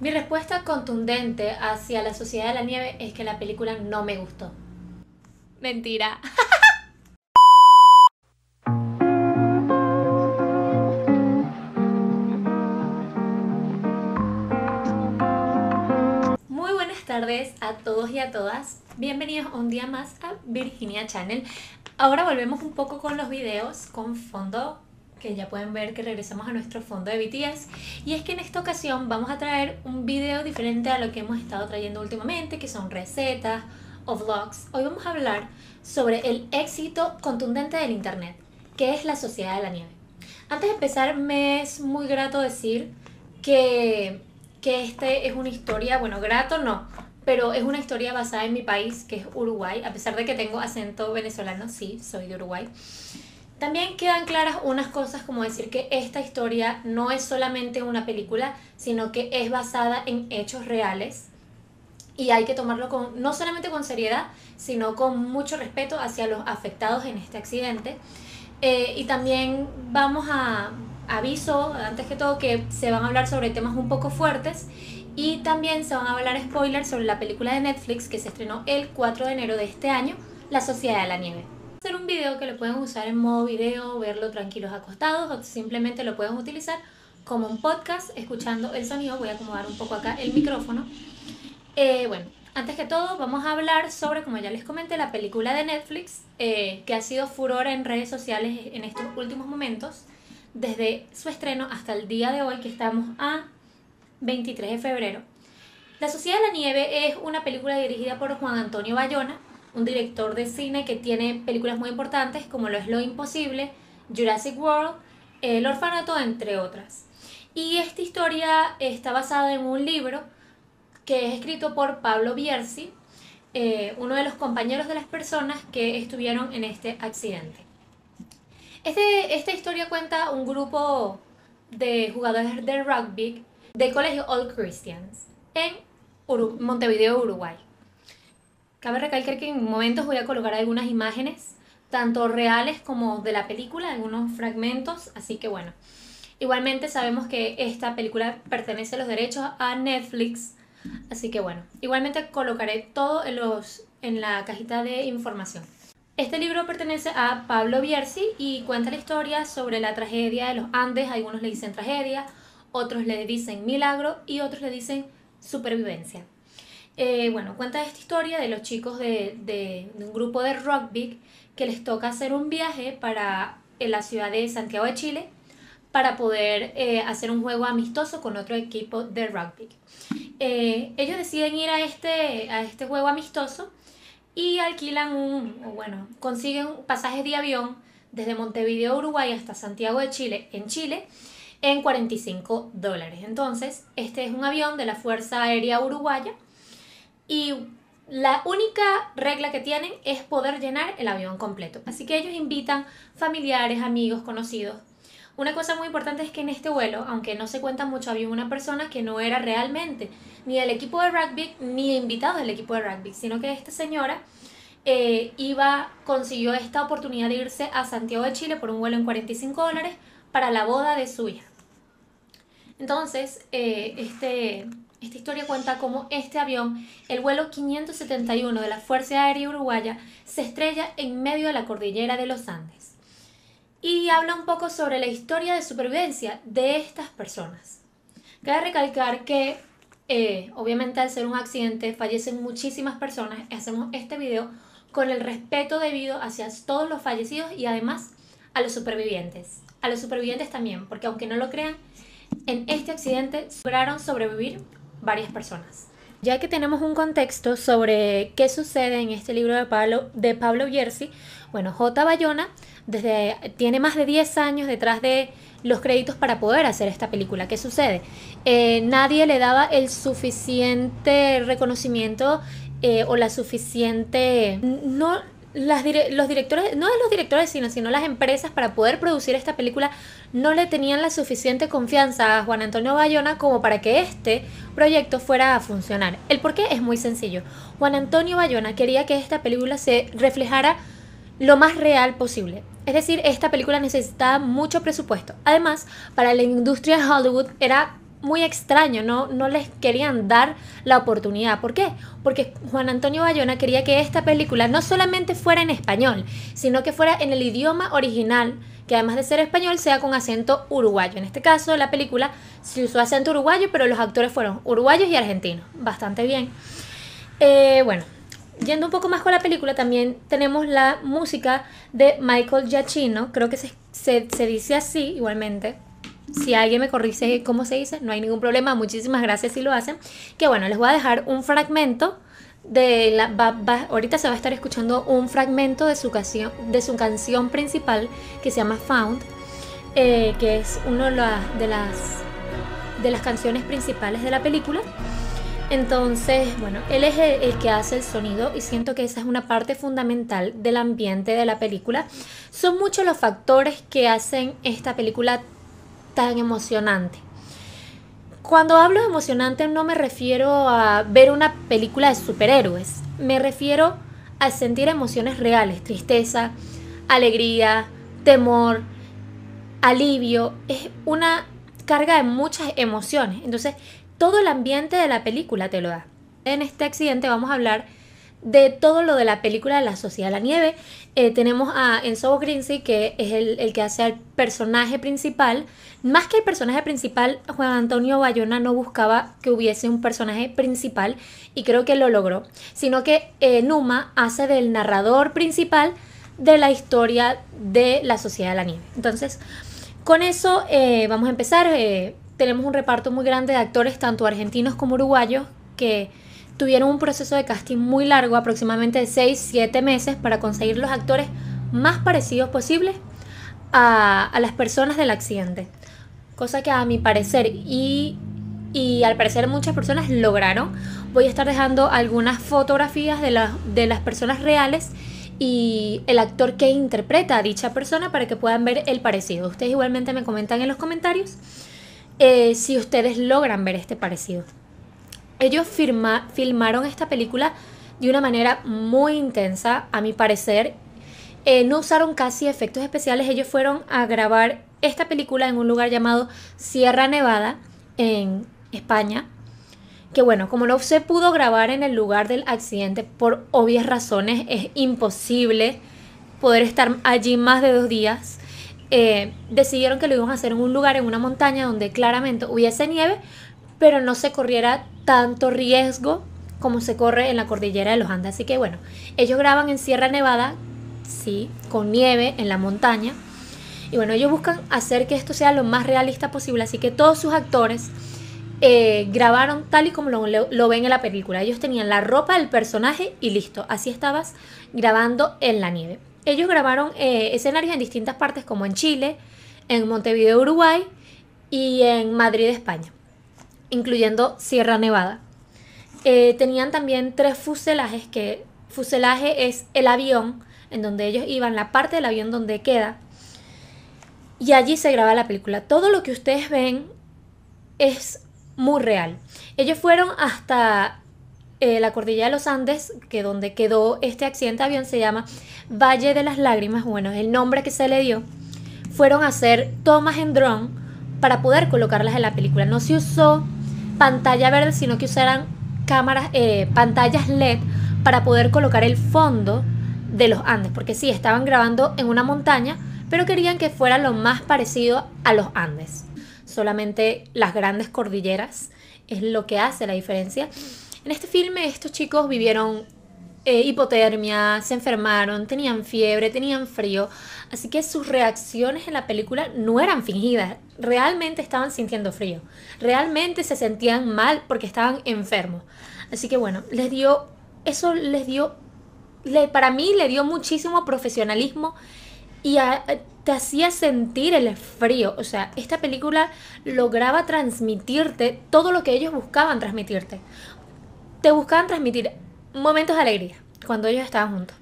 Mi respuesta contundente hacia La Sociedad de la Nieve es que la película no me gustó. Mentira. Muy buenas tardes a todos y a todas. Bienvenidos un día más a Virginia Channel. Ahora volvemos un poco con los videos con fondo que ya pueden ver que regresamos a nuestro fondo de BTS. Y es que en esta ocasión vamos a traer un video diferente a lo que hemos estado trayendo últimamente, que son recetas o vlogs. Hoy vamos a hablar sobre el éxito contundente del Internet, que es la sociedad de la nieve. Antes de empezar, me es muy grato decir que, que este es una historia, bueno, grato no, pero es una historia basada en mi país, que es Uruguay, a pesar de que tengo acento venezolano, sí, soy de Uruguay. También quedan claras unas cosas como decir que esta historia no es solamente una película, sino que es basada en hechos reales y hay que tomarlo con, no solamente con seriedad, sino con mucho respeto hacia los afectados en este accidente. Eh, y también vamos a aviso, antes que todo, que se van a hablar sobre temas un poco fuertes y también se van a hablar spoilers sobre la película de Netflix que se estrenó el 4 de enero de este año, La Sociedad de la Nieve hacer un video que lo pueden usar en modo video, verlo tranquilos acostados o simplemente lo pueden utilizar como un podcast escuchando el sonido. Voy a acomodar un poco acá el micrófono. Eh, bueno, antes que todo vamos a hablar sobre, como ya les comenté, la película de Netflix eh, que ha sido furor en redes sociales en estos últimos momentos, desde su estreno hasta el día de hoy que estamos a 23 de febrero. La Sociedad de la Nieve es una película dirigida por Juan Antonio Bayona, un director de cine que tiene películas muy importantes como lo es Lo Imposible, Jurassic World, El Orfanato, entre otras. Y esta historia está basada en un libro que es escrito por Pablo Bierzi, eh, uno de los compañeros de las personas que estuvieron en este accidente. Este, esta historia cuenta un grupo de jugadores de rugby del colegio All Christians en Montevideo, Uruguay. Cabe recalcar que en momentos voy a colocar algunas imágenes, tanto reales como de la película, algunos fragmentos, así que bueno. Igualmente sabemos que esta película pertenece a los derechos a Netflix, así que bueno. Igualmente colocaré todo en, los, en la cajita de información. Este libro pertenece a Pablo Bierzi y cuenta la historia sobre la tragedia de los Andes. Algunos le dicen tragedia, otros le dicen milagro y otros le dicen supervivencia. Eh, bueno, cuenta esta historia de los chicos de, un grupo de rugby que les toca hacer un viaje para la ciudad de Santiago de Chile para poder eh, hacer un juego amistoso con otro equipo de rugby. Eh, ellos deciden ir a este, a este juego amistoso y alquilan bueno, consiguen pasajes de avión desde Montevideo, Uruguay hasta Santiago de Chile, en Chile, en 45 dólares. Entonces, este es un avión de la Fuerza Aérea Uruguaya y la única regla que tienen es poder llenar el avión completo. Así que ellos invitan familiares, amigos, conocidos. Una cosa muy importante es que en este vuelo, aunque no se cuenta mucho, había una persona que no era realmente ni del equipo de rugby ni invitado del equipo de rugby, sino que esta señora eh, iba, consiguió esta oportunidad de irse a Santiago de Chile por un vuelo en 45 dólares para la boda de su hija. Entonces, eh, este, esta historia cuenta cómo este avión, el vuelo 571 de la Fuerza Aérea Uruguaya, se estrella en medio de la cordillera de los Andes. Y habla un poco sobre la historia de supervivencia de estas personas. Cabe recalcar que, eh, obviamente, al ser un accidente, fallecen muchísimas personas. Hacemos este video con el respeto debido hacia todos los fallecidos y además a los supervivientes. A los supervivientes también, porque aunque no lo crean, en este accidente lograron sobrevivir varias personas. Ya que tenemos un contexto sobre qué sucede en este libro de Pablo, de Pablo bueno, J. Bayona desde, tiene más de 10 años detrás de los créditos para poder hacer esta película. ¿Qué sucede? Eh, nadie le daba el suficiente reconocimiento eh, o la suficiente... No, las los directores, no de los directores, sino, sino las empresas para poder producir esta película no le tenían la suficiente confianza a Juan Antonio Bayona como para que este proyecto fuera a funcionar. El porqué es muy sencillo. Juan Antonio Bayona quería que esta película se reflejara lo más real posible. Es decir, esta película necesitaba mucho presupuesto. Además, para la industria de Hollywood era muy extraño, no, no les querían dar la oportunidad. ¿Por qué? Porque Juan Antonio Bayona quería que esta película no solamente fuera en español, sino que fuera en el idioma original que además de ser español sea con acento uruguayo. En este caso, la película se usó acento uruguayo, pero los actores fueron uruguayos y argentinos. Bastante bien. Eh, bueno, yendo un poco más con la película, también tenemos la música de Michael Giacchino. Creo que se, se dice así igualmente. Si alguien me corrige cómo se dice, no hay ningún problema. Muchísimas gracias si lo hacen. Que bueno, les voy a dejar un fragmento de la, ahorita se va a estar escuchando un fragmento de su canción, de su canción principal que se llama Found, eh, que es una de las, de las, canciones principales de la película. Entonces, bueno, él es el, que hace el sonido y siento que esa es una parte fundamental del ambiente de la película. Son muchos los factores que hacen esta película tan emocionante. Cuando hablo de emocionante no me refiero a ver una película de superhéroes, me refiero a sentir emociones reales, tristeza, alegría, temor, alivio, es una carga de muchas emociones. Entonces, todo el ambiente de la película te lo da. En este accidente vamos a hablar de todo lo de la película La Sociedad de la Nieve. Eh, tenemos a Enzo Grinzi, que es el, que hace al personaje principal. Más que el personaje principal, Juan Antonio Bayona no buscaba que hubiese un personaje principal y creo que lo logró, sino que eh, Numa hace del narrador principal de la historia de La Sociedad de la Nieve. Entonces, con eso eh, vamos a empezar. tenemos un reparto muy grande de actores, tanto argentinos como uruguayos, que tuvieron un proceso de casting muy largo, aproximadamente 6-7 meses, para conseguir los actores más parecidos posibles a, las personas del accidente. Cosa que a mi parecer y, al parecer muchas personas lograron. Voy a estar dejando algunas fotografías de, de las personas reales y el actor que interpreta a dicha persona para que puedan ver el parecido. Ustedes igualmente me comentan en los comentarios eh, si ustedes logran ver este parecido. Ellos filmaron esta película de una manera muy intensa, a mi parecer. Eh, no usaron casi efectos especiales, ellos fueron a grabar esta película en un lugar llamado Sierra Nevada, en España. Que bueno, como no se pudo grabar en el lugar del accidente por obvias razones, es imposible poder estar allí más de dos días. Eh, decidieron que lo iban a hacer en un lugar, en una montaña donde claramente hubiese nieve, pero no se corriera tanto riesgo como se corre en la cordillera de los Andes. Así que bueno, ellos graban en Sierra Nevada, sí, con nieve en la montaña. Y bueno, ellos buscan hacer que esto sea lo más realista posible. Así que todos sus actores eh, grabaron tal y como lo, ven en la película. Ellos tenían la ropa del personaje y listo. Así estabas grabando en la nieve. Ellos grabaron eh, escenarios en distintas partes como en Chile, en Montevideo, Uruguay y en Madrid, España incluyendo Sierra Nevada. Eh, tenían también tres fuselajes, que fuselaje es el avión en donde ellos iban, la parte del avión donde queda, y allí se graba la película. Todo lo que ustedes ven es muy real. Ellos fueron hasta eh, la cordillera de los Andes, que donde quedó este accidente de avión se llama Valle de las Lágrimas, bueno, es el nombre que se le dio. Fueron a hacer tomas en dron para poder colocarlas en la película. No se usó pantalla verde, sino que usaran cámaras, eh, pantallas LED para poder colocar el fondo de los Andes, porque sí, estaban grabando en una montaña, pero querían que fuera lo más parecido a los Andes. Solamente las grandes cordilleras es lo que hace la diferencia. En este filme estos chicos vivieron eh, hipotermia, se enfermaron, tenían fiebre, tenían frío. Así que sus reacciones en la película no eran fingidas, realmente estaban sintiendo frío, realmente se sentían mal porque estaban enfermos. Así que bueno, les dio, eso les dio, le, para mí le dio muchísimo profesionalismo y te hacía sentir el frío. O sea, esta película lograba transmitirte todo lo que ellos buscaban transmitirte. Te buscaban transmitir momentos de alegría cuando ellos estaban juntos.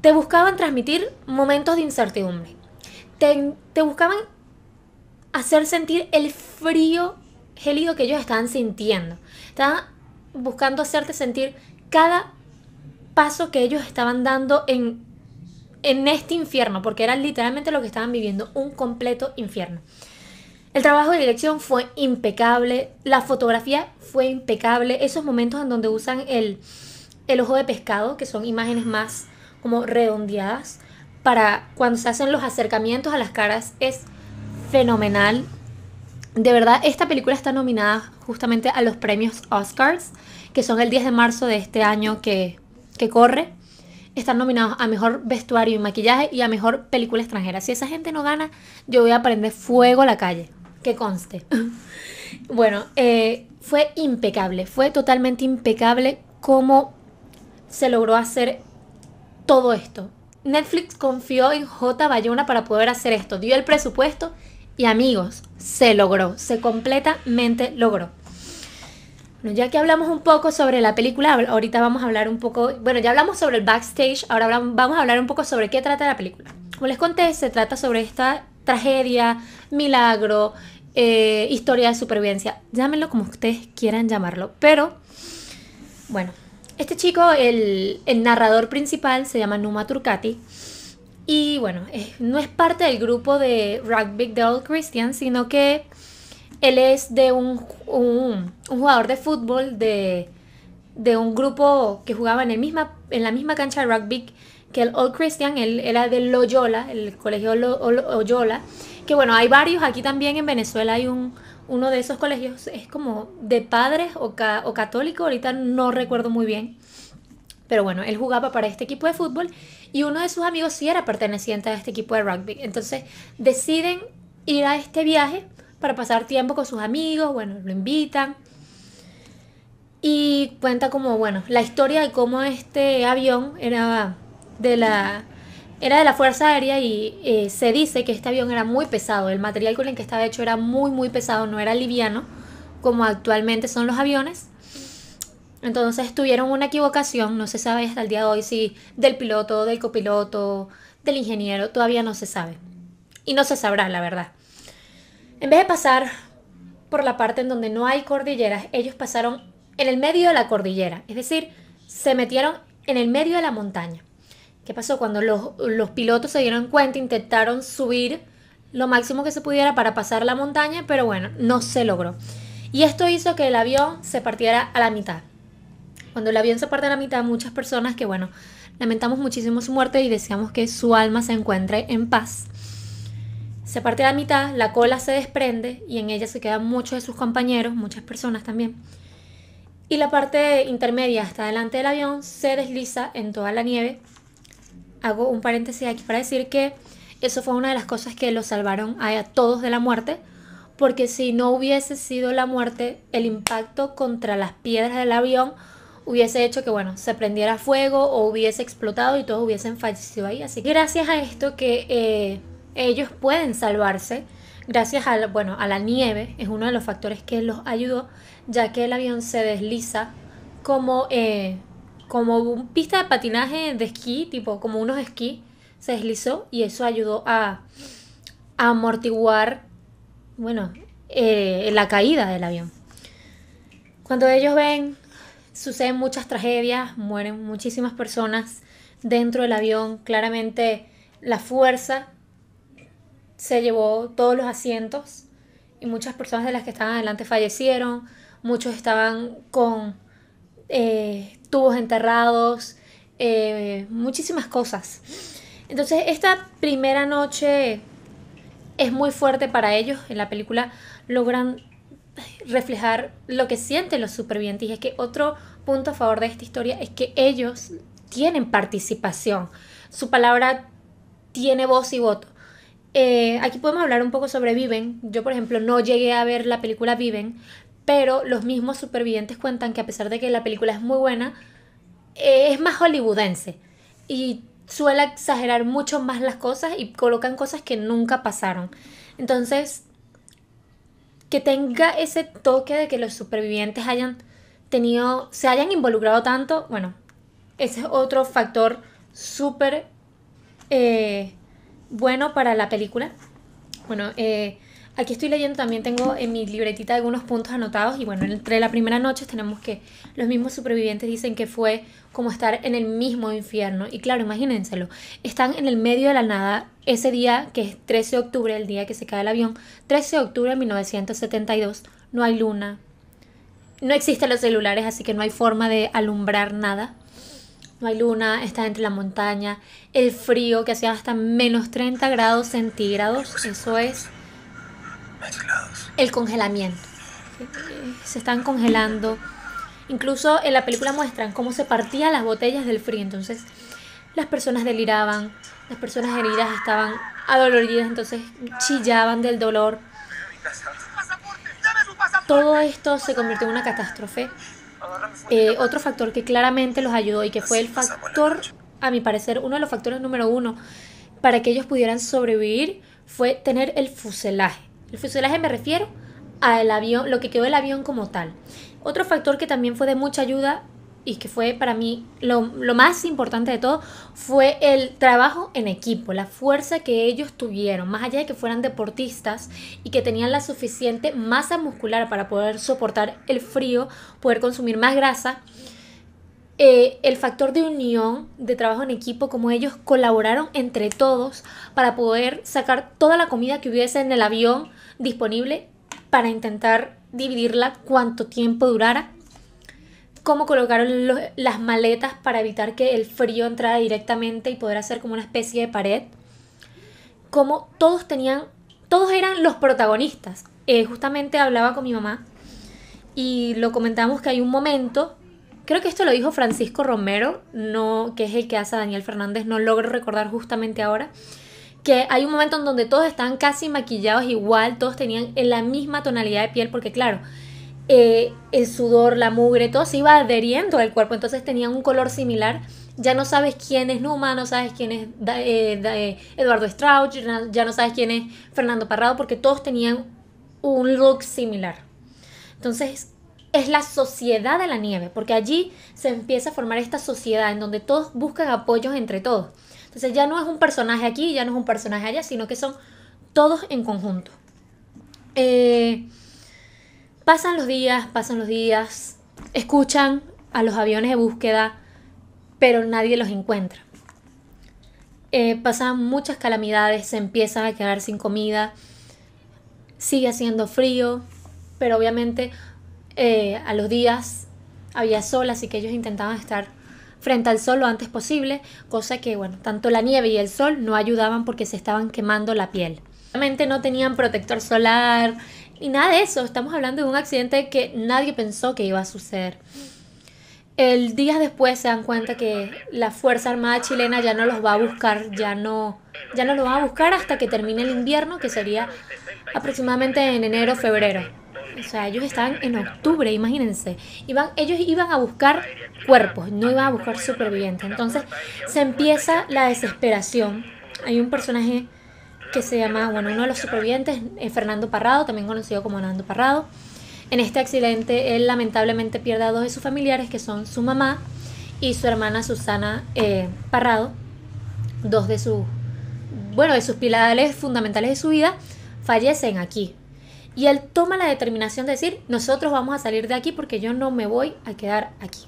Te buscaban transmitir momentos de incertidumbre. Te, buscaban hacer sentir el frío gélido que ellos estaban sintiendo. Estaban buscando hacerte sentir cada paso que ellos estaban dando en, en este infierno, porque era literalmente lo que estaban viviendo, un completo infierno. El trabajo de dirección fue impecable, la fotografía fue impecable, esos momentos en donde usan el, ojo de pescado, que son imágenes más como redondeadas, para cuando se hacen los acercamientos a las caras es fenomenal. De verdad, esta película está nominada justamente a los premios Oscars, que son el 10 de marzo de este año que, que corre. Están nominados a mejor vestuario y maquillaje y a mejor película extranjera. Si esa gente no gana, yo voy a prender fuego a la calle que conste. bueno, eh, fue impecable, fue totalmente impecable cómo se logró hacer todo esto. Netflix confió en J. Bayona para poder hacer esto, dio el presupuesto y amigos, se logró, se completamente logró. Bueno, ya que hablamos un poco sobre la película, ahorita vamos a hablar un poco, bueno, ya hablamos sobre el backstage, ahora vamos a hablar un poco sobre qué trata la película. Como les conté, se trata sobre esta tragedia, milagro, eh, historia de supervivencia. Llámenlo como ustedes quieran llamarlo. Pero, bueno, este chico, el, narrador principal, se llama Numa Turcati. Y bueno, no es parte del grupo de Rugby de Old Christian, sino que él es de un, jugador de fútbol de, un grupo que jugaba en, en la misma cancha de rugby que el Old Christian. Él era de Loyola, el colegio Loyola que bueno, hay varios, aquí también en Venezuela hay un, uno de esos colegios, es como de padres o, o católico, ahorita no recuerdo muy bien, pero bueno, él jugaba para este equipo de fútbol y uno de sus amigos sí era perteneciente a este equipo de rugby, entonces deciden ir a este viaje para pasar tiempo con sus amigos, bueno, lo invitan. Y cuenta como, bueno, la historia de cómo este avión era de la era de la Fuerza Aérea y eh, se dice que este avión era muy pesado, el material con el que estaba hecho era muy, muy pesado, no era liviano como actualmente son los aviones. Entonces tuvieron una equivocación, no se sabe hasta el día de hoy si del piloto, del copiloto, del ingeniero, todavía no se sabe. Y no se sabrá, la verdad. En vez de pasar por la parte en donde no hay cordilleras, ellos pasaron en el medio de la cordillera, es decir, se metieron en el medio de la montaña pasó? Cuando los, los pilotos se dieron cuenta, intentaron subir lo máximo que se pudiera para pasar la montaña, pero bueno, no se logró. Y esto hizo que el avión se partiera a la mitad. Cuando el avión se parte a la mitad, muchas personas que, bueno, lamentamos muchísimo su muerte y deseamos que su alma se encuentre en paz. Se parte a la mitad, la cola se desprende y en ella se quedan muchos de sus compañeros, muchas personas también. Y la parte intermedia hasta delante del avión se desliza en toda la nieve hago un paréntesis aquí para decir que eso fue una de las cosas que los salvaron a, todos de la muerte, porque si no hubiese sido la muerte, el impacto contra las piedras del avión hubiese hecho que, bueno, se prendiera fuego o hubiese explotado y todos hubiesen fallecido ahí. Así que gracias a esto que eh, ellos pueden salvarse, gracias a, bueno, a la nieve, es uno de los factores que los ayudó, ya que el avión se desliza como eh, como un pista de patinaje de esquí, tipo como unos esquí, se deslizó y eso ayudó a, amortiguar, bueno, eh, la caída del avión. Cuando ellos ven, suceden muchas tragedias, mueren muchísimas personas dentro del avión, claramente la fuerza se llevó todos los asientos y muchas personas de las que estaban adelante fallecieron, muchos estaban con eh, tubos enterrados, eh, muchísimas cosas. Entonces esta primera noche es muy fuerte para ellos. En la película logran reflejar lo que sienten los supervivientes. Y es que otro punto a favor de esta historia es que ellos tienen participación. Su palabra tiene voz y voto. Eh, aquí podemos hablar un poco sobre Viven. Yo, por ejemplo, no llegué a ver la película Viven, pero los mismos supervivientes cuentan que a pesar de que la película es muy buena, es más hollywoodense y suele exagerar mucho más las cosas y colocan cosas que nunca pasaron. Entonces, que tenga ese toque de que los supervivientes hayan tenido, se hayan involucrado tanto, bueno, ese es otro factor súper eh, bueno para la película. Bueno, eh, Aquí estoy leyendo, también tengo en mi libretita algunos puntos anotados y bueno, entre la primera noche tenemos que los mismos supervivientes dicen que fue como estar en el mismo infierno. Y claro, imagínenselo, están en el medio de la nada ese día que es 13 de octubre, el día que se cae el avión, 13 de octubre de 1972, no hay luna, no existen los celulares, así que no hay forma de alumbrar nada. No hay luna, está entre la montaña, el frío que hacía hasta menos 30 grados centígrados, eso es el congelamiento. Se están congelando. Incluso en la película muestran cómo se partían las botellas del frío. Entonces, las personas deliraban, las personas heridas estaban adoloridas, entonces chillaban del dolor. Todo esto se convirtió en una catástrofe. Eh, otro factor que claramente los ayudó y que fue el factor, a mi parecer, uno de los factores número uno para que ellos pudieran sobrevivir fue tener el fuselaje. El fuselaje me refiero a avión, lo que quedó del avión como tal. Otro factor que también fue de mucha ayuda y que fue para mí lo, más importante de todo fue el trabajo en equipo, la fuerza que ellos tuvieron, más allá de que fueran deportistas y que tenían la suficiente masa muscular para poder soportar el frío, poder consumir más grasa. Eh, el factor de unión, de trabajo en equipo, como ellos colaboraron entre todos para poder sacar toda la comida que hubiese en el avión disponible para intentar dividirla cuánto tiempo durara, cómo colocaron las maletas para evitar que el frío entrara directamente y poder hacer como una especie de pared, cómo todos tenían, todos eran los protagonistas. Eh, justamente hablaba con mi mamá y lo comentamos que hay un momento, creo que esto lo dijo Francisco Romero, no, que es el que hace a Daniel Fernández, no logro recordar justamente ahora, que hay un momento en donde todos estaban casi maquillados igual, todos tenían eh, la misma tonalidad de piel, porque claro, eh, el sudor, la mugre, todo se iba adheriendo al cuerpo, entonces tenían un color similar. Ya no sabes quién es Numa, no sabes quién es eh, Eduardo Strauss, ya no sabes quién es Fernando Parrado, porque todos tenían un look similar. Entonces, es la sociedad de la nieve, porque allí se empieza a formar esta sociedad en donde todos buscan apoyos entre todos. Entonces ya no es un personaje aquí, ya no es un personaje allá, sino que son todos en conjunto. Eh, pasan los días, pasan los días, escuchan a los aviones de búsqueda, pero nadie los encuentra. Eh, pasan muchas calamidades, se empiezan a quedar sin comida, sigue haciendo frío, pero obviamente eh, a los días había sol, así que ellos intentaban estar frente al sol lo antes posible, cosa que, bueno, tanto la nieve y el sol no ayudaban porque se estaban quemando la piel. Obviamente no tenían protector solar y nada de eso. Estamos hablando de un accidente que nadie pensó que iba a suceder. El día después se dan cuenta que la Fuerza Armada chilena ya no los va a buscar, ya no, ya no los va a buscar hasta que termine el invierno, que sería aproximadamente en enero, febrero o sea, ellos estaban en octubre, imagínense. Iban, ellos iban a buscar cuerpos, no iban a buscar supervivientes. Entonces se empieza la desesperación. Hay un personaje que se llama, bueno, uno de los supervivientes, eh, Fernando Parrado, también conocido como Nando Parrado. En este accidente él lamentablemente pierde a dos de sus familiares, que son su mamá y su hermana Susana eh, Parrado, dos de sus, bueno, de sus pilares fundamentales de su vida, fallecen aquí, y él toma la determinación de decir, nosotros vamos a salir de aquí porque yo no me voy a quedar aquí.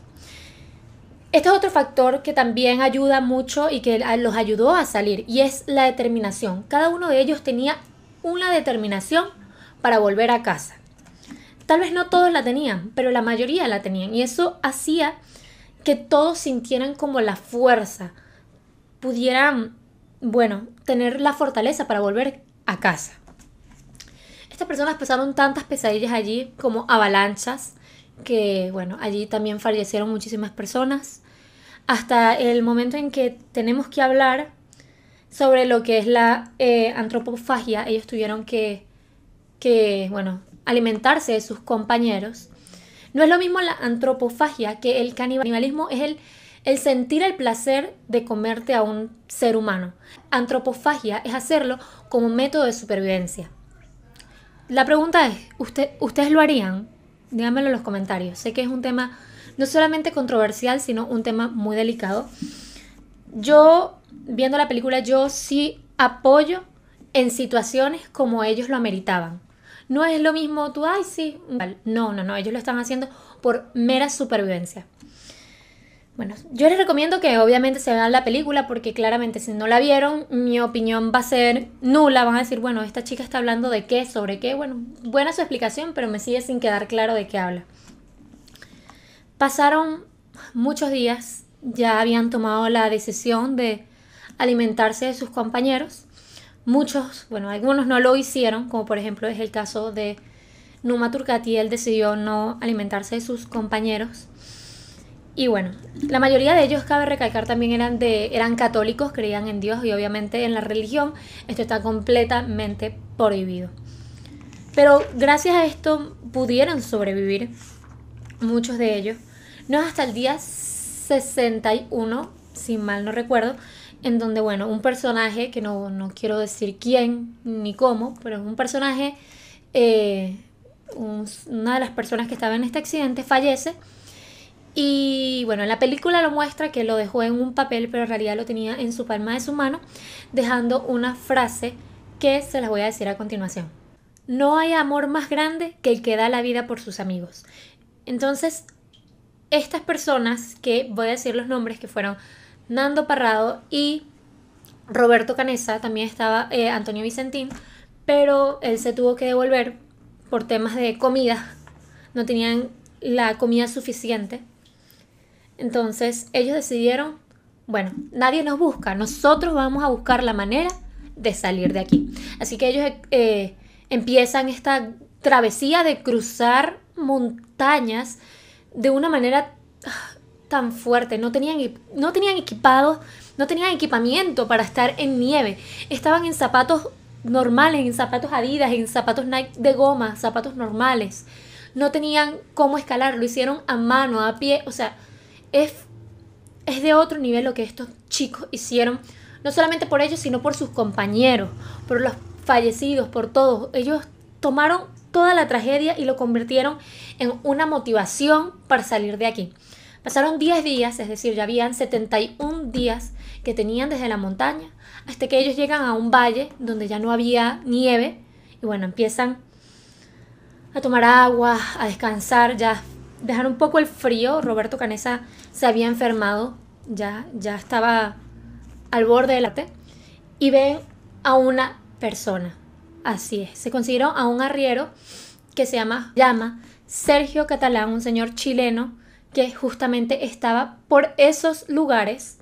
Este es otro factor que también ayuda mucho y que los ayudó a salir y es la determinación. Cada uno de ellos tenía una determinación para volver a casa. Tal vez no todos la tenían, pero la mayoría la tenían y eso hacía que todos sintieran como la fuerza, pudieran, bueno, tener la fortaleza para volver a casa. Estas personas pasaron tantas pesadillas allí como avalanchas, que bueno, allí también fallecieron muchísimas personas, hasta el momento en que tenemos que hablar sobre lo que es la eh, antropofagia, ellos tuvieron que, que, bueno, alimentarse de sus compañeros. No es lo mismo la antropofagia que el canibalismo, es el, el sentir el placer de comerte a un ser humano. Antropofagia es hacerlo como método de supervivencia la pregunta es, ¿usted, ¿ustedes lo harían? Díganmelo en los comentarios. Sé que es un tema no solamente controversial, sino un tema muy delicado. Yo, viendo la película, yo sí apoyo en situaciones como ellos lo ameritaban. No es lo mismo tú, ay, sí. No, no, no, ellos lo están haciendo por mera supervivencia. Bueno, yo les recomiendo que obviamente se vean la película porque claramente si no la vieron, mi opinión va a ser nula. Van a decir, bueno, esta chica está hablando de qué, sobre qué. Bueno, buena su explicación, pero me sigue sin quedar claro de qué habla. Pasaron muchos días, ya habían tomado la decisión de alimentarse de sus compañeros. Muchos, bueno, algunos no lo hicieron, como por ejemplo es el caso de Numa Turcati, él decidió no alimentarse de sus compañeros y bueno, la mayoría de ellos, cabe recalcar, también eran, de, eran católicos, creían en Dios y obviamente en la religión. Esto está completamente prohibido. Pero gracias a esto pudieron sobrevivir muchos de ellos. No es hasta el día 61, si mal no recuerdo, en donde, bueno, un personaje, que no, no quiero decir quién ni cómo, pero un personaje, eh, una de las personas que estaba en este accidente fallece y bueno, en la película lo muestra que lo dejó en un papel, pero en realidad lo tenía en su palma de su mano, dejando una frase que se las voy a decir a continuación. No hay amor más grande que el que da la vida por sus amigos. Entonces, estas personas que voy a decir los nombres que fueron Nando Parrado y Roberto Canesa, también estaba eh, Antonio Vicentín, pero él se tuvo que devolver por temas de comida. No tenían la comida suficiente entonces ellos decidieron, bueno, nadie nos busca, nosotros vamos a buscar la manera de salir de aquí. Así que ellos eh, empiezan esta travesía de cruzar montañas de una manera ah, tan fuerte. No tenían, no tenían no tenían equipamiento para estar en nieve. Estaban en zapatos normales, en zapatos Adidas, en zapatos de goma, zapatos normales. No tenían cómo escalar, lo hicieron a mano, a pie, o sea, es, es de otro nivel lo que estos chicos hicieron, no solamente por ellos, sino por sus compañeros, por los fallecidos, por todos. Ellos tomaron toda la tragedia y lo convirtieron en una motivación para salir de aquí. Pasaron 10 días, es decir, ya habían 71 días que tenían desde la montaña, hasta que ellos llegan a un valle donde ya no había nieve y bueno, empiezan a tomar agua, a descansar, ya dejar un poco el frío. Roberto Canesa se había enfermado, ya, ya estaba al borde del arte, y ven a una persona. Así es, se consideró a un arriero que se llama, llama Sergio Catalán, un señor chileno que justamente estaba por esos lugares,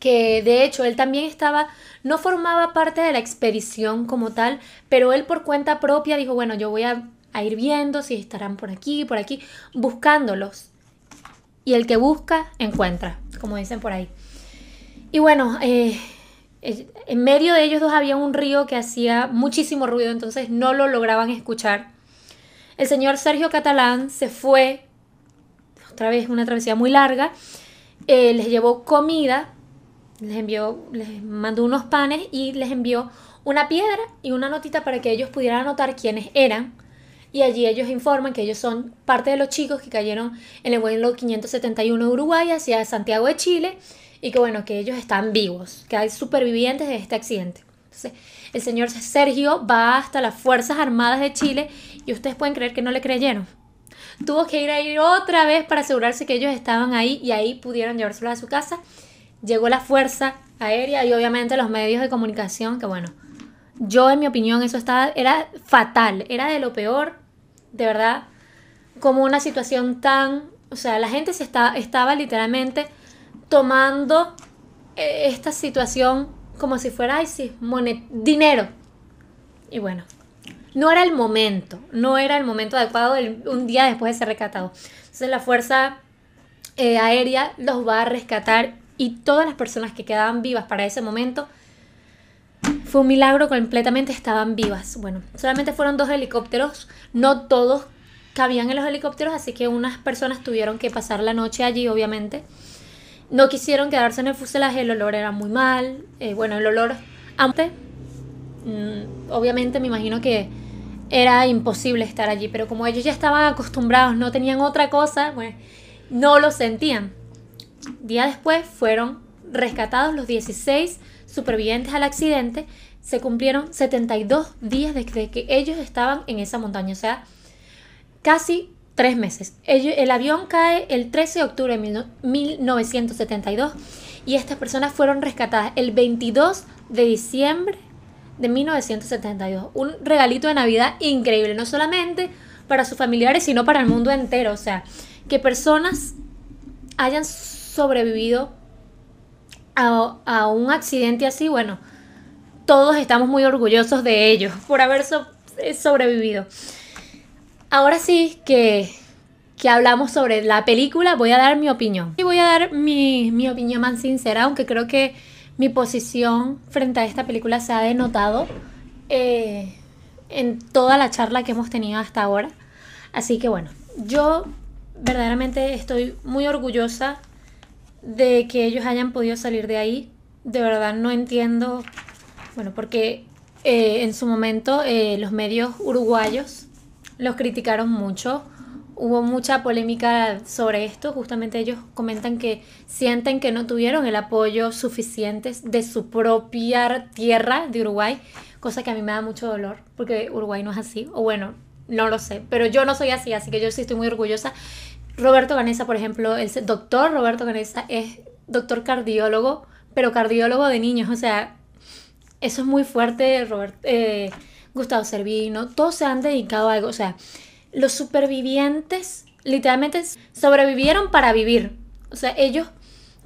que de hecho él también estaba, no formaba parte de la expedición como tal, pero él por cuenta propia dijo, bueno, yo voy a, a ir viendo si estarán por aquí, por aquí, buscándolos y el que busca, encuentra, como dicen por ahí. Y bueno, eh, en medio de ellos dos había un río que hacía muchísimo ruido, entonces no lo lograban escuchar. El señor Sergio Catalán se fue, otra vez una travesía muy larga, eh, les llevó comida, les envió, les mandó unos panes y les envió una piedra y una notita para que ellos pudieran notar quiénes eran y allí ellos informan que ellos son parte de los chicos que cayeron en el vuelo 571 de Uruguay hacia Santiago de Chile y que bueno, que ellos están vivos, que hay supervivientes de este accidente. Entonces, el señor Sergio va hasta las Fuerzas Armadas de Chile y ustedes pueden creer que no le creyeron. Tuvo que ir a ir otra vez para asegurarse que ellos estaban ahí y ahí pudieron llevárselos a su casa. Llegó la Fuerza Aérea y obviamente los medios de comunicación, que bueno, yo en mi opinión eso estaba, era fatal, era de lo peor de verdad, como una situación tan, o sea, la gente se está, estaba literalmente tomando eh, esta situación como si fuera, dinero. Y bueno, no era el momento, no era el momento adecuado un día después de ser rescatado. Entonces la Fuerza eh, Aérea los va a rescatar y todas las personas que quedaban vivas para ese momento fue un milagro completamente, estaban vivas. Bueno, solamente fueron dos helicópteros, no todos cabían en los helicópteros, así que unas personas tuvieron que pasar la noche allí, obviamente. No quisieron quedarse en el fuselaje, el olor era muy mal, eh, bueno, el olor antes, mm, obviamente me imagino que era imposible estar allí, pero como ellos ya estaban acostumbrados, no tenían otra cosa, pues, no lo sentían. Día después fueron rescatados los 16 supervivientes al accidente, se cumplieron 72 días desde que ellos estaban en esa montaña, o sea, casi tres meses. El, el avión cae el 13 de octubre de 1972 y estas personas fueron rescatadas el 22 de diciembre de 1972. Un regalito de Navidad increíble, no solamente para sus familiares, sino para el mundo entero. O sea, que personas hayan sobrevivido a, un accidente así, bueno, todos estamos muy orgullosos de ellos por haber eh, sobrevivido. Ahora sí que, que, hablamos sobre la película, voy a dar mi opinión. Y voy a dar mi, opinión más sincera, aunque creo que mi posición frente a esta película se ha denotado eh, en toda la charla que hemos tenido hasta ahora. Así que bueno, yo verdaderamente estoy muy orgullosa de que ellos hayan podido salir de ahí. De verdad no entiendo, bueno, porque eh, en su momento eh, los medios uruguayos los criticaron mucho. Hubo mucha polémica sobre esto. Justamente ellos comentan que sienten que no tuvieron el apoyo suficiente de su propia tierra de Uruguay, cosa que a mí me da mucho dolor, porque Uruguay no es así. O bueno, no lo sé, pero yo no soy así, así que yo sí estoy muy orgullosa Roberto Ganesa, por ejemplo, el doctor Roberto Ganesa es doctor cardiólogo, pero cardiólogo de niños, o sea, eso es muy fuerte, eh, Gustavo Servino, todos se han dedicado a algo, o sea, los supervivientes literalmente sobrevivieron para vivir, o sea, ellos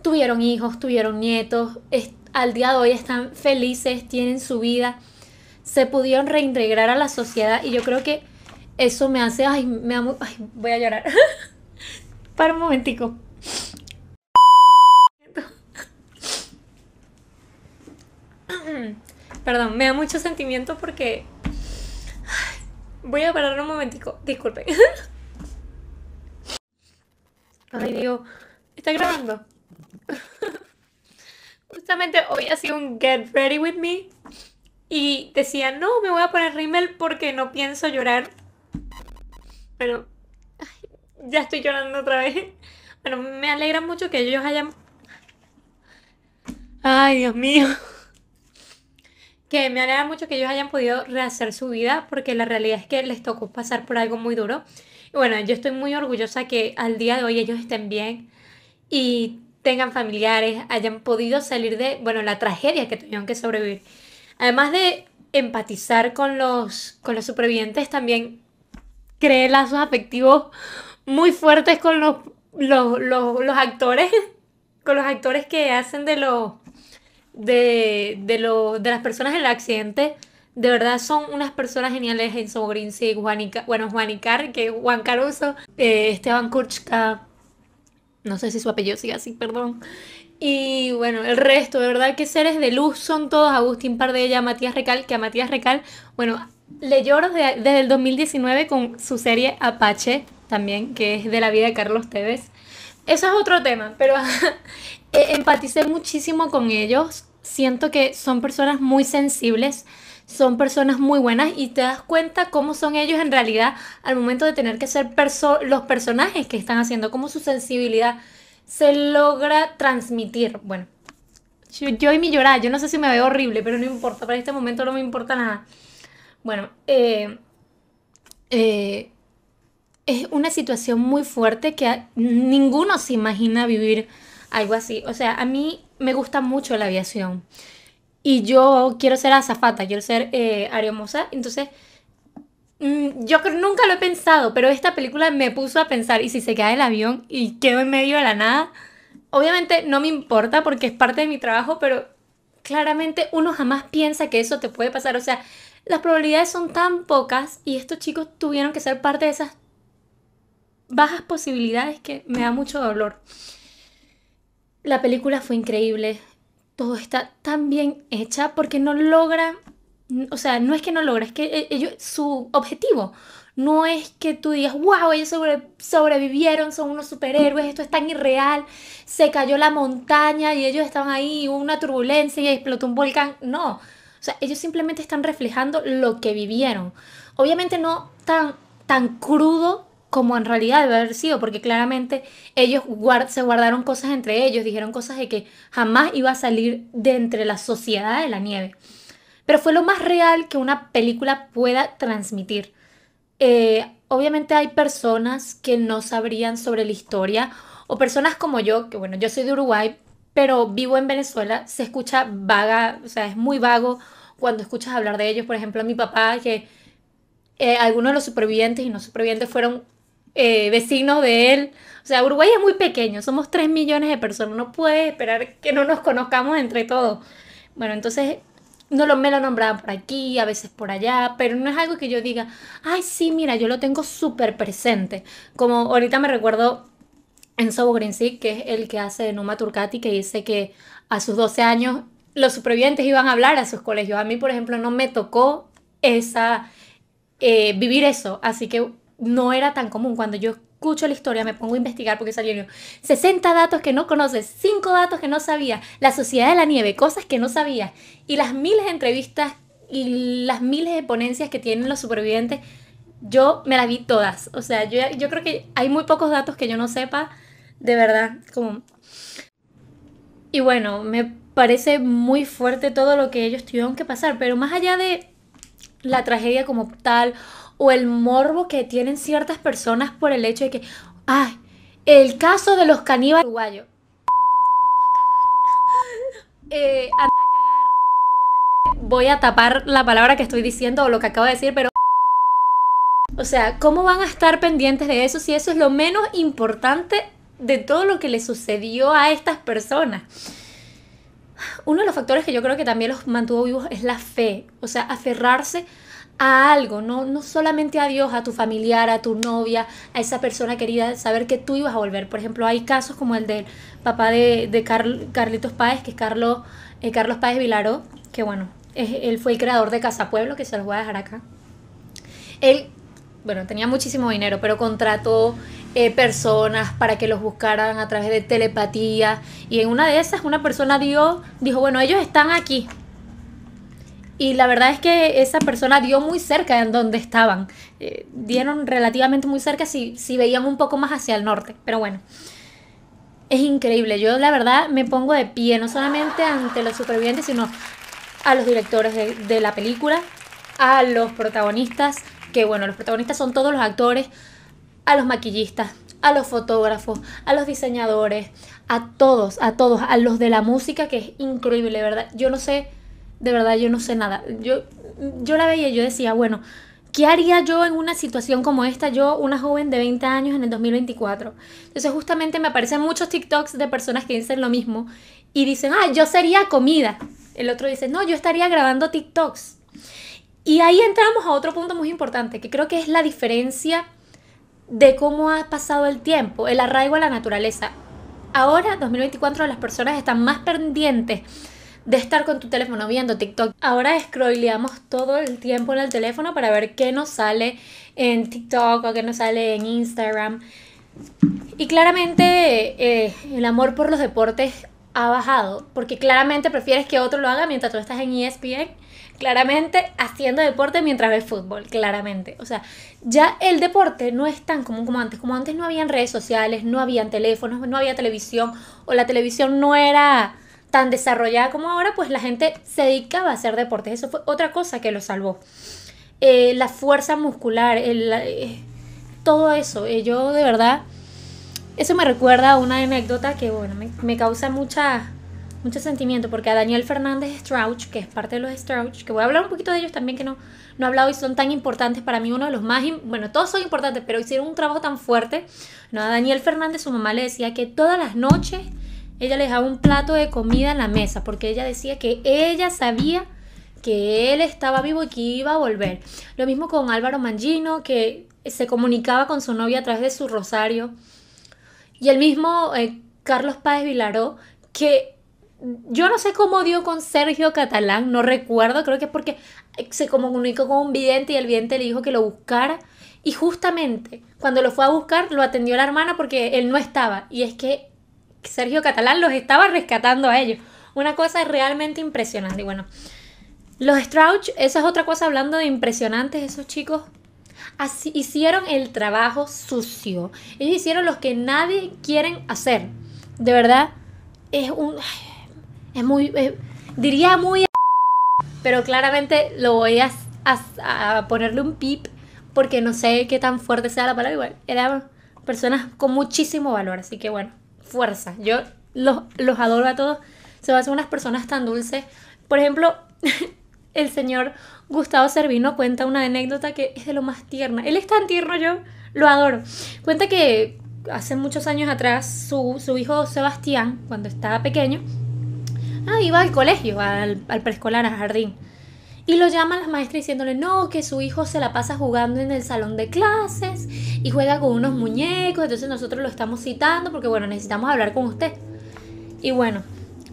tuvieron hijos, tuvieron nietos, al día de hoy están felices, tienen su vida, se pudieron reintegrar a la sociedad y yo creo que eso me hace, ay, me ay voy a llorar. Para un momentico. Perdón, me da mucho sentimiento porque... Voy a parar un momentico, disculpen. Ay, digo. ¿Está grabando? Justamente hoy Ha sido un Get Ready With Me y decía, no, me voy a poner rímel porque no pienso llorar. Pero ya estoy llorando otra vez. Bueno, me alegra mucho que ellos hayan... Ay, Dios mío. Que me alegra mucho que ellos hayan podido rehacer su vida porque la realidad es que les tocó pasar por algo muy duro. Y bueno, yo estoy muy orgullosa que al día de hoy ellos estén bien y tengan familiares, hayan podido salir de, bueno, la tragedia que tuvieron que sobrevivir. Además de empatizar con los, con los supervivientes, también creé lazos afectivos muy fuertes con los, los, actores, con los actores que hacen de los de, de, los, de las personas en el accidente. De verdad son unas personas geniales, Enzo y Juanica, bueno, Juanicar, que Juan Caruso, eh, Esteban Kurchka, no sé si su apellido sigue así, perdón. Y bueno, el resto, de verdad que seres de luz son todos, Agustín Pardella, Matías Recal, que a Matías Recal, bueno, le lloro desde el 2019 con su serie Apache también, que es de la vida de Carlos Tevez. Eso es otro tema, pero e, empaticé muchísimo con ellos. Siento que son personas muy sensibles, son personas muy buenas y te das cuenta cómo son ellos en realidad al momento de tener que ser los personajes que están haciendo, cómo su sensibilidad se logra transmitir. Bueno, yo, yo y mi llorar, yo no sé si me veo horrible, pero no importa, para este momento no me importa nada. Bueno, eh, eh, es una situación muy fuerte que ninguno se imagina vivir algo así. O sea, a mí me gusta mucho la aviación y yo quiero ser azafata, quiero ser eh, aeromoza, entonces... Mm, yo nunca lo he pensado, pero esta película me puso a pensar, y si se cae el avión y quedo en medio de la nada, obviamente no me importa porque es parte de mi trabajo, pero claramente uno jamás piensa que eso te puede pasar. O sea, las probabilidades son tan pocas y estos chicos tuvieron que ser parte de esas bajas posibilidades que me da mucho dolor. La película fue increíble, todo está tan bien hecha porque no logra, o sea, no es que no logra, es que eh, ellos, su objetivo no es que tú digas, wow, ellos sobrevivieron, son unos superhéroes, esto es tan irreal, se cayó la montaña y ellos estaban ahí, hubo una turbulencia y explotó un volcán, no. O sea, ellos simplemente están reflejando lo que vivieron. Obviamente no tan, tan crudo como en realidad debe haber sido, porque claramente ellos se guardaron cosas entre ellos, dijeron cosas de que jamás iba a salir de entre la sociedad de la nieve. Pero fue lo más real que una película pueda transmitir. Eh, obviamente hay personas que no sabrían sobre la historia, o personas como yo, que bueno, yo soy de Uruguay, pero vivo en Venezuela, se escucha vaga, o sea, es muy vago cuando escuchas hablar de ellos. Por ejemplo, a mi papá, que eh, algunos de los supervivientes y no supervivientes fueron eh, vecinos de él. O sea, Uruguay es muy pequeño, somos 3 millones de personas, no puedes esperar que no nos conozcamos entre todos. Bueno, entonces no lo, me lo nombraban por aquí, a veces por allá, pero no es algo que yo diga, ay, sí, mira, yo lo tengo súper presente. Como ahorita me recuerdo Enzo Bogrinsic, que es el que hace Noma Numa Turcati, que dice que a sus 12 años los supervivientes iban a hablar a sus colegios. A mí, por ejemplo, no me tocó esa, eh, vivir eso, así que no era tan común. Cuando yo escucho la historia, me pongo a investigar porque salieron 60 datos que no conoces, 5 datos que no sabía, la sociedad de la nieve, cosas que no sabía y las miles de entrevistas y las miles de ponencias que tienen los supervivientes, yo me las vi todas. O sea, yo, yo creo que hay muy pocos datos que yo no sepa de verdad, como... Y bueno, me parece muy fuerte todo lo que ellos tuvieron que pasar, pero más allá de la tragedia como tal o el morbo que tienen ciertas personas por el hecho de que, ay, el caso de los caníbales uruguayos. Eh, anda a cagar. Voy a tapar la palabra que estoy diciendo o lo que acabo de decir, pero... O sea, ¿cómo van a estar pendientes de eso si eso es lo menos importante de todo lo que le sucedió a estas personas. Uno de los factores que yo creo que también los mantuvo vivos es la fe, o sea, aferrarse a algo, no, no solamente a Dios, a tu familiar, a tu novia, a esa persona querida, saber que tú ibas a volver. Por ejemplo, hay casos como el del papá de, de Carlitos Páez, que es eh, Carlos, Páez Vilaró, que bueno, él fue el creador de Casa Pueblo, que se los voy a dejar acá. Él bueno, tenía muchísimo dinero, pero contrató eh, personas para que los buscaran a través de telepatía. Y en una de esas, una persona dio, dijo, bueno, ellos están aquí. Y la verdad es que esa persona dio muy cerca en donde estaban. Eh, dieron relativamente muy cerca si, si veían un poco más hacia el norte. Pero bueno, es increíble. Yo la verdad me pongo de pie, no solamente ante los supervivientes, sino a los directores de, de la película, a los protagonistas, que bueno, los protagonistas son todos los actores, a los maquillistas, a los fotógrafos, a los diseñadores, a todos, a todos, a los de la música, que es increíble, ¿verdad? Yo no sé, de verdad, yo no sé nada. Yo, yo la veía y yo decía, bueno, ¿qué haría yo en una situación como esta, yo, una joven de 20 años en el 2024? Entonces justamente me aparecen muchos TikToks de personas que dicen lo mismo y dicen, ah, yo sería comida. El otro dice, no, yo estaría grabando TikToks. Y ahí entramos a otro punto muy importante, que creo que es la diferencia de cómo ha pasado el tiempo, el arraigo a la naturaleza. Ahora, 2024, las personas están más pendientes de estar con tu teléfono viendo TikTok. Ahora scrolleamos todo el tiempo en el teléfono para ver qué nos sale en TikTok o qué nos sale en Instagram. Y claramente eh, el amor por los deportes ha bajado, porque claramente prefieres que otro lo haga mientras tú estás en ESPN claramente haciendo deporte mientras ve fútbol, claramente. O sea, ya el deporte no es tan común como antes. Como antes no habían redes sociales, no habían teléfonos, no había televisión, o la televisión no era tan desarrollada como ahora, pues la gente se dedicaba a hacer deportes. Eso fue otra cosa que lo salvó. Eh, la fuerza muscular, el, eh, todo eso. Eh, yo de verdad, eso me recuerda a una anécdota que, bueno, me causa mucha mucho sentimiento porque a Daniel Fernández Strauch, que es parte de los Strauch, que voy a hablar un poquito de ellos también que no, no he hablado y son tan importantes para mí, uno de los más, bueno, todos son importantes, pero hicieron un trabajo tan fuerte. No, a Daniel Fernández su mamá le decía que todas las noches ella le dejaba un plato de comida en la mesa porque ella decía que ella sabía que él estaba vivo y que iba a volver. Lo mismo con Álvaro Mangino, que se comunicaba con su novia a través de su rosario. Y el mismo eh, Carlos Páez Vilaró, que yo no sé cómo dio con Sergio Catalán, no recuerdo, creo que es porque eh, se comunicó con un vidente y el vidente le dijo que lo buscara. Y justamente cuando lo fue a buscar, lo atendió la hermana porque él no estaba. Y es que Sergio Catalán los estaba rescatando a ellos. Una cosa realmente impresionante. Y bueno, los Strouch, esa es otra cosa hablando de impresionantes, esos chicos. Así, hicieron el trabajo sucio. Ellos hicieron lo que nadie quiere hacer. De verdad, es un es muy. Eh, diría muy. Pero claramente lo voy a, a, ponerle un pip porque no sé qué tan fuerte sea la palabra. Igual, eran personas con muchísimo valor, así que bueno, fuerza. Yo los, adoro a todos. Se van a unas personas tan dulces. Por ejemplo, el señor Gustavo Servino cuenta una anécdota que es de lo más tierna. Él es tan tierno, yo lo adoro. Cuenta que hace muchos años atrás su, su hijo Sebastián, cuando estaba pequeño, Ahí va al colegio, al, preescolar, al jardín. Y lo llaman las maestras diciéndole, no, que su hijo se la pasa jugando en el salón de clases y juega con unos muñecos, entonces nosotros lo estamos citando porque, bueno, necesitamos hablar con usted. Y bueno,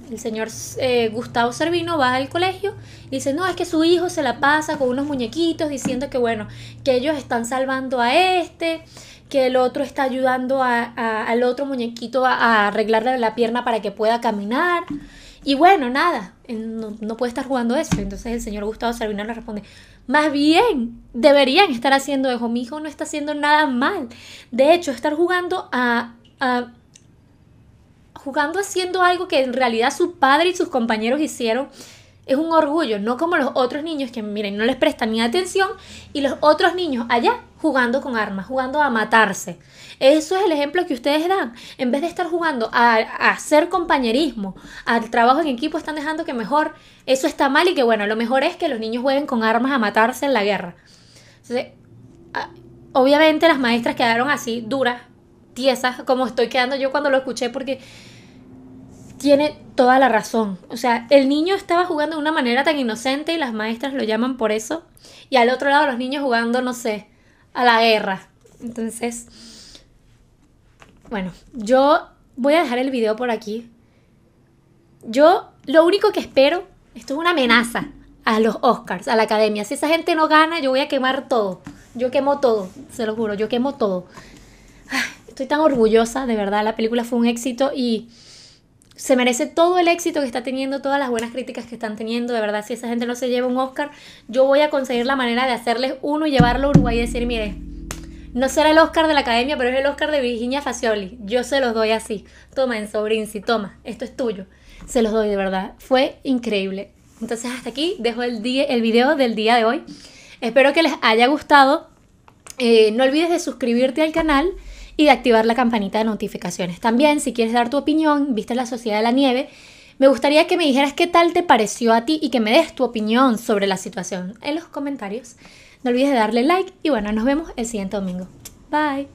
el señor eh, Gustavo Servino va al colegio y dice, no, es que su hijo se la pasa con unos muñequitos diciendo que, bueno, que ellos están salvando a este, que el otro está ayudando al otro muñequito a arreglarle la pierna para que pueda caminar. Y bueno, nada, no, puede estar jugando eso. Entonces el señor Gustavo Servino le responde, más bien, deberían estar haciendo eso. Mi hijo no está haciendo nada mal. De hecho, estar jugando a, a jugando haciendo algo que en realidad su padre y sus compañeros hicieron es un orgullo, no como los otros niños que, miren, no les prestan ni atención y los otros niños allá jugando con armas, jugando a matarse. Eso es el ejemplo que ustedes dan. En vez de estar jugando a, hacer compañerismo, al trabajo en equipo, están dejando que mejor eso está mal y que bueno, lo mejor es que los niños jueguen con armas a matarse en la guerra. Ah, obviamente las maestras quedaron así, duras, tiesas, como estoy quedando yo cuando lo escuché, porque tiene toda la razón. O sea, el niño estaba jugando de una manera tan inocente y las maestras lo llaman por eso. Y al otro lado los niños jugando, no sé, a la guerra. Entonces, bueno, yo voy a dejar el video por aquí. Yo lo único que espero, esto es una amenaza a los Oscars, a la academia. Si esa gente no gana, yo voy a quemar todo. Yo quemo todo, se lo juro, yo quemo todo. Estoy tan orgullosa, de verdad, la película fue un éxito y se merece todo el éxito que está teniendo, todas las buenas críticas que están teniendo. De verdad, si esa gente no se lleva un Oscar, yo voy a conseguir la manera de hacerles uno y llevarlo a Uruguay y decir, mire, no será el Oscar de la Academia, pero es el Oscar de Virginia Facioli. Yo se los doy así. Toma, en Sobrinci, toma, esto es tuyo. Se los doy de verdad. Fue increíble. Entonces hasta aquí dejo el, día, el video del día de hoy. Espero que les haya gustado. Eh, no olvides de suscribirte al canal y de activar la campanita de notificaciones. También, si quieres dar tu opinión, viste la Sociedad de la Nieve, me gustaría que me dijeras qué tal te pareció a ti y que me des tu opinión sobre la situación en los comentarios. No olvides de darle like y bueno, nos vemos el siguiente domingo. Bye.